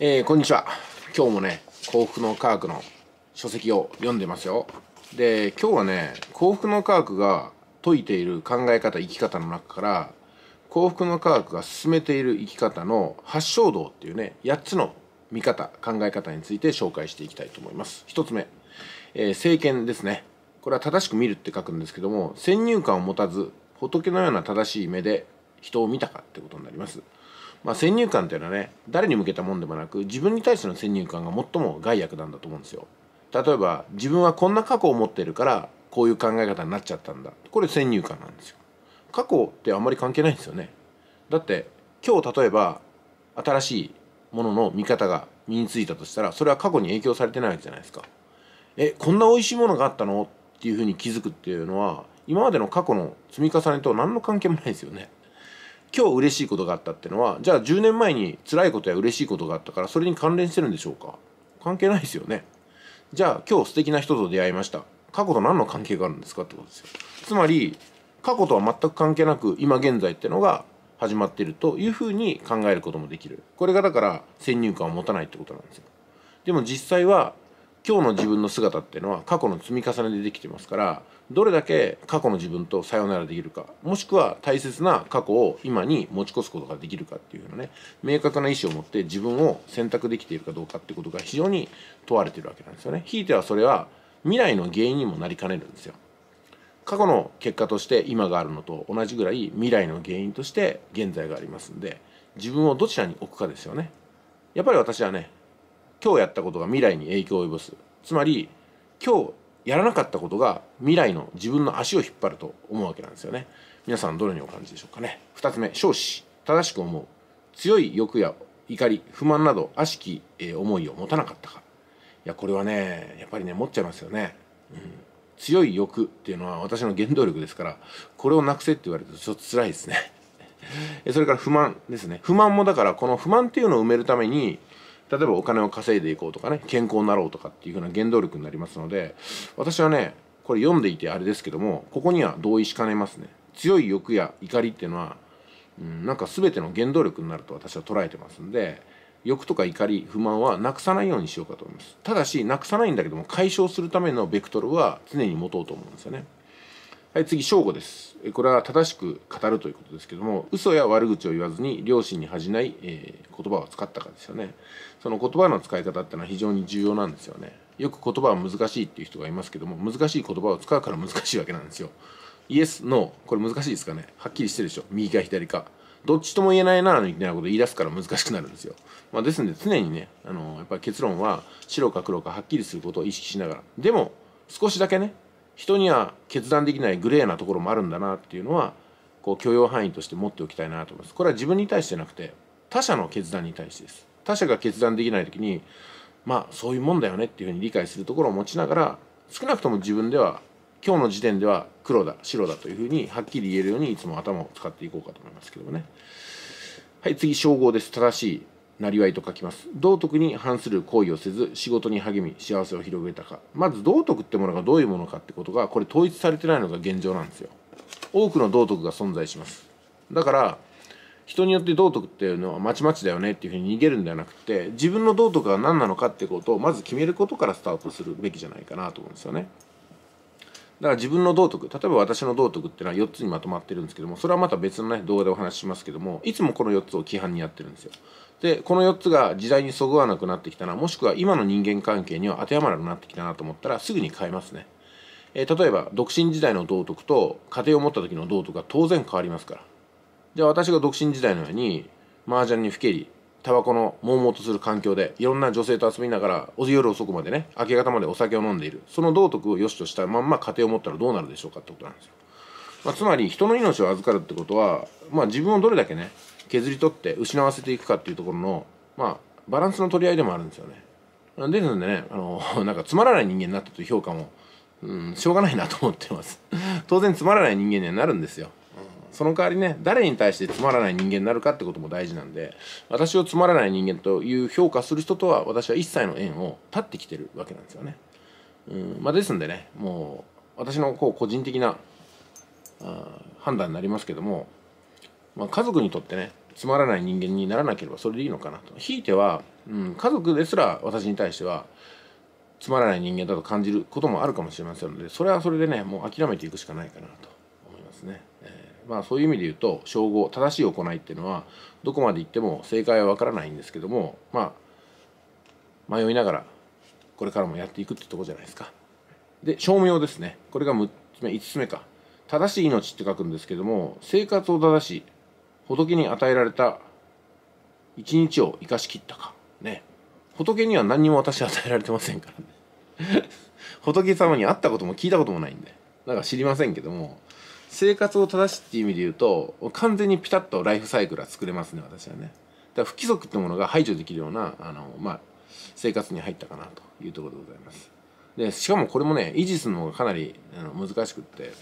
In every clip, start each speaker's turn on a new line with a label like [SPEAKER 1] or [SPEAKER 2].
[SPEAKER 1] えー、こんにちは今日もね幸福の科学の書籍を読んでますよで今日はね幸福の科学が説いている考え方生き方の中から幸福の科学が進めている生き方の発祥道っていうね8つの見方考え方について紹介していきたいと思います1つ目、えー、政権ですねこれは正しく見るって書くんですけども先入観を持たず仏のような正しい目で人を見たかってことになりますまあ、先入観っていうのはね誰に向けたもんでもなく自分に対しての先入観が最も害悪なんだと思うんですよ。例えば自分はこんな過去を持っているからこういう考え方になっちゃったんだこれ先入観なんですよ。過去ってあんまり関係ないんですよね。だって今日例えば新しいものの見方が身についたとしたらそれは過去に影響されてないわけじゃないですか。えこんな美味しいものがあったのっていうふうに気づくっていうのは今までの過去の積み重ねと何の関係もないですよね。今日嬉しいことがあったってのはじゃあ10年前に辛いことや嬉しいことがあったからそれに関連してるんでしょうか関係ないですよねじゃあ今日素敵な人と出会いました過去と何の関係があるんですかってことですよつまり過去とは全く関係なく今現在ってのが始まっているというふうに考えることもできるこれがだから先入観を持たないってことなんですよでも実際は今日の自分の姿っていうのは過去の積み重ねでできてますからどれだけ過去の自分とさよならできるかもしくは大切な過去を今に持ち越すことができるかっていうのね明確な意思を持って自分を選択できているかどうかってことが非常に問われているわけなんですよね。ひいてはそれは未来の原因にもなりかねるんですよ。過去の結果として今があるのと同じぐらい未来の原因として現在がありますんで自分をどちらに置くかですよね。やっぱり私はね今日やったことが未来に影響を及ぼすつまり今日やらなかったことが未来の自分の足を引っ張ると思うわけなんですよね皆さんどのようにお感じでしょうかね2つ目少子正しく思う強い欲や怒り不満など悪しき思いを持たなかったかいやこれはねやっぱりね持っちゃいますよね、うん、強い欲っていうのは私の原動力ですからこれをなくせって言われるとちょっと辛いですねそれから不満ですね不満もだからこの不満っていうのを埋めるために例えばお金を稼いでいこうとかね健康になろうとかっていうふうな原動力になりますので私はねこれ読んでいてあれですけどもここには同意しかねますね強い欲や怒りっていうのは、うん、なんか全ての原動力になると私は捉えてますんで欲とか怒り不満はなくさないようにしようかと思いますただしなくさないんだけども解消するためのベクトルは常に持とうと思うんですよねはい、次、正午です。これは正しく語るということですけども、嘘や悪口を言わずに、良心に恥じない、えー、言葉を使ったかですよね。その言葉の使い方ってのは非常に重要なんですよね。よく言葉は難しいっていう人がいますけども、難しい言葉を使うから難しいわけなんですよ。イエス、ノー、これ難しいですかね。はっきりしてるでしょ。右か左か。どっちとも言えないな、みたいなことを言い出すから難しくなるんですよ。まあ、ですので、常にね、あのー、やっぱり結論は、白か黒かはっきりすることを意識しながら。でも、少しだけね、人には決断できないグレーなところもあるんだなっていうのはこう許容範囲として持っておきたいなと思いますこれは自分に対してなくて他者の決断に対してです他者が決断できない時にまあそういうもんだよねっていうふうに理解するところを持ちながら少なくとも自分では今日の時点では黒だ白だというふうにはっきり言えるようにいつも頭を使っていこうかと思いますけどもねはい次称号です正しいなりわいと書きます道徳に反する行為をせず仕事に励み幸せを広げたかまず道徳ってものがどういうものかってことがこれ統一されてないのが現状なんですよ多くの道徳が存在しますだから人によって道徳っていうのはまちまちだよねっていうふうに逃げるんではなくて自分の道徳が何なのかってことをまず決めることからスタートするべきじゃないかなと思うんですよねだから自分の道徳例えば私の道徳っていうのは4つにまとまってるんですけどもそれはまた別のね動画でお話ししますけどもいつもこの4つを規範にやってるんですよでこの4つが時代にそぐわなくなってきたなもしくは今の人間関係には当てはまらなくなってきたなと思ったらすぐに変えますね、えー、例えば独身時代の道徳と家庭を持った時の道徳が当然変わりますからじゃあ私が独身時代のように麻雀に不敬りタバコの悶々とする環境でいろんな女性と遊びながら夜遅くまでね明け方までお酒を飲んでいるその道徳を良しとしたまんま家庭を持ったらどうなるでしょうかってことなんですよ、まあ、つまり人の命を預かるってことは、まあ、自分をどれだけね削り取って失わせていくかっていうところの、まあ、バランスの取り合いでもあるんですよねですのでねあの なんかつまらない人間になったという評価も、うん、しょうがないなと思ってます当然つまらない人間にはなるんですよその代わりね誰に対してつまらない人間になるかってことも大事なんで私をつまらない人間という評価する人とは私は一切の縁を断ってきてるわけなんですよね。うんまあ、ですんでねもう私のこう個人的な判断になりますけども、まあ、家族にとってねつまらない人間にならなければそれでいいのかなと。ひいては、うん、家族ですら私に対してはつまらない人間だと感じることもあるかもしれませんのでそれはそれでねもう諦めていくしかないかなと思いますね。まあ、そういう意味で言うと称号正しい行いっていうのはどこまで行っても正解はわからないんですけどもまあ迷いながらこれからもやっていくってとこじゃないですか。で証明ですねこれが6つ目5つ目か正しい命って書くんですけども生活を正し仏に与えられた一日を生かしきったかね仏には何にも私与えられてませんからね仏様に会ったことも聞いたこともないんでだから知りませんけども生活を正しっていう意味で言うと完全にピタッとライフサイクルは作れますね私はねだから不規則ってものが排除できるようなあの、まあ、生活に入ったかなというところでございますでしかもこれもね維持するのがかなりあの難しくって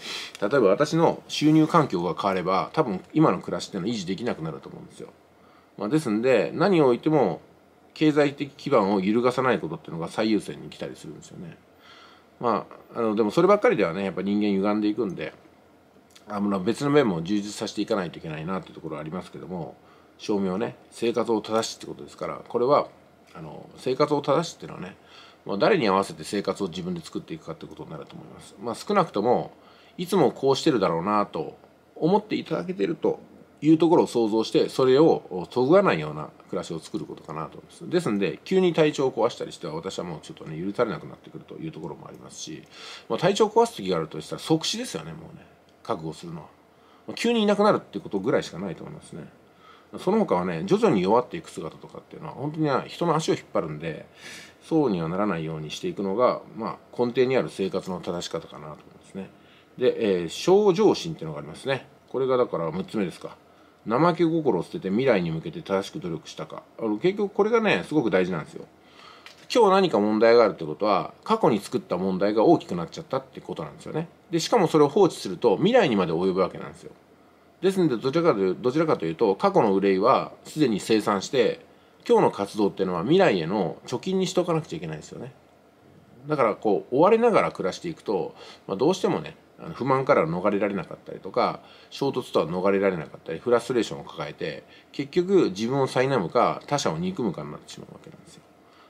[SPEAKER 1] 例えば私の収入環境が変われば多分今の暮らしっていうのは維持できなくなると思うんですよ、まあ、ですんで何を置いても経済的基盤を揺るがさないことっていうのが最優先に来たりするんですよねまあ、あのでもそればっかりではねやっぱ人間歪んでいくんであの別の面も充実させていかないといけないなというところはありますけども照明ね生活を正しってことですからこれはあの生活を正しっていうのはね、まあ、誰に合わせて生活を自分で作っていくかってことになると思います。まあ、少なくともいつもこうしてるだろうなと思っていただけてるというところを想像してそれをそぐわないような暮らしを作ることかなと思いますですんで急に体調を壊したりしては私はもうちょっとね許されなくなってくるというところもありますし、まあ、体調を壊す時があるとしたら即死ですよねもうね覚悟するのは急にいなくなるっていうことぐらいしかないと思いますねその他はね徐々に弱っていく姿とかっていうのは本当に人の足を引っ張るんでそうにはならないようにしていくのが、まあ、根底にある生活の正し方かなと思いますねで、えー、症状心っていうのがありますねこれがだから6つ目ですか怠け心を捨てて未来に向けて正しく努力したかあの結局これがねすごく大事なんですよ今日何か問題があるってことは過去に作った問題が大きくなっちゃったってことなんですよねでしかもそれを放置すると未来にまで及ぶわけなんですよですのでどちらかというどちらかというと過去の憂いはすでに清算して今日の活動っていうのは未来への貯金にしとかなくちゃいけないですよねだからこう追われながら暮らしていくと、まあ、どうしてもね不満から逃れられなかったりとか衝突とは逃れられなかったりフラストレーションを抱えて結局自分を苛むか他者を憎むかになってしまうわけなんですよ。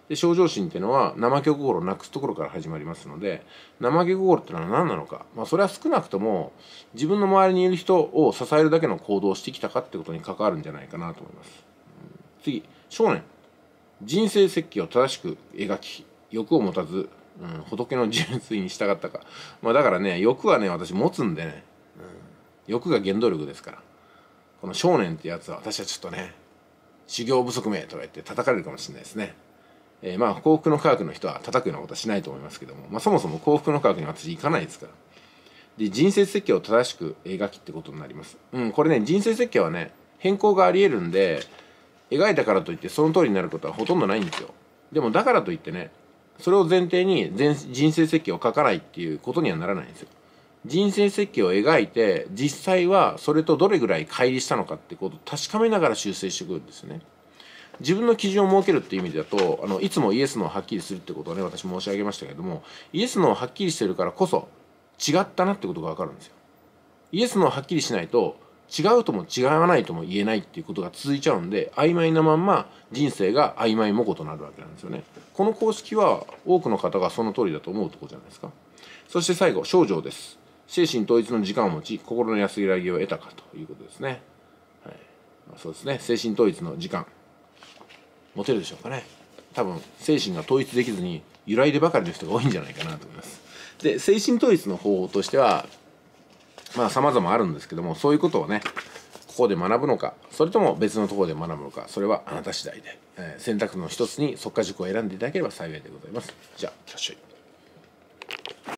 [SPEAKER 1] で症状心っていうのは怠け心をなくすところから始まりますので怠け心っていうのは何なのか、まあ、それは少なくとも自分の周りにいる人を支えるだけの行動をしてきたかってことに関わるんじゃないかなと思います、うん、次少年人生設計を正しく描き欲を持たず、うん、仏の純粋に従ったか、まあ、だからね欲はね私持つんでね、うん、欲が原動力ですからこの少年ってやつは私はちょっとね修行不足めとか言って叩かれるかもしれないですねえー、まあ幸福の科学の人は叩くようなことはしないと思いますけども、まあ、そもそも幸福の科学に私行かないですからで人生設計を正しく描きってことになりますうんこれね人生設計はね変更がありえるんで描いたからといってその通りになることはほとんどないんですよでもだからといってねそれを前提に全人生設計を書かないっていうことにはならないんですよ人生設計を描いて実際はそれとどれぐらい乖離したのかってことを確かめながら修正してくるんですね自分の基準を設けるっていう意味だとあのいつもイエスのをはっきりするってことをね私申し上げましたけれどもイエスのをはっきりしてるからこそ違ったなってことが分かるんですよ。イエスのをはっきりしないと違うとも違わないとも言えないっていうことが続いちゃうんで曖昧なまんま人生が曖昧模倣となるわけなんですよね。この公式は多くの方がその通りだと思うとこじゃないですか。そして最後、症状です。精神統一の時間を持ち、心の安らぎを得たかということですね。はい、そうですね。精神統一の時間。モテるでしょうかね多分精神が統一できずに揺らいでばかりの人が多いんじゃないかなと思いますで精神統一の方法としてはまあ様々あるんですけどもそういうことをねここで学ぶのかそれとも別のところで学ぶのかそれはあなた次第で、えー、選択の一つに即果塾を選んでいただければ幸いでございますじゃあい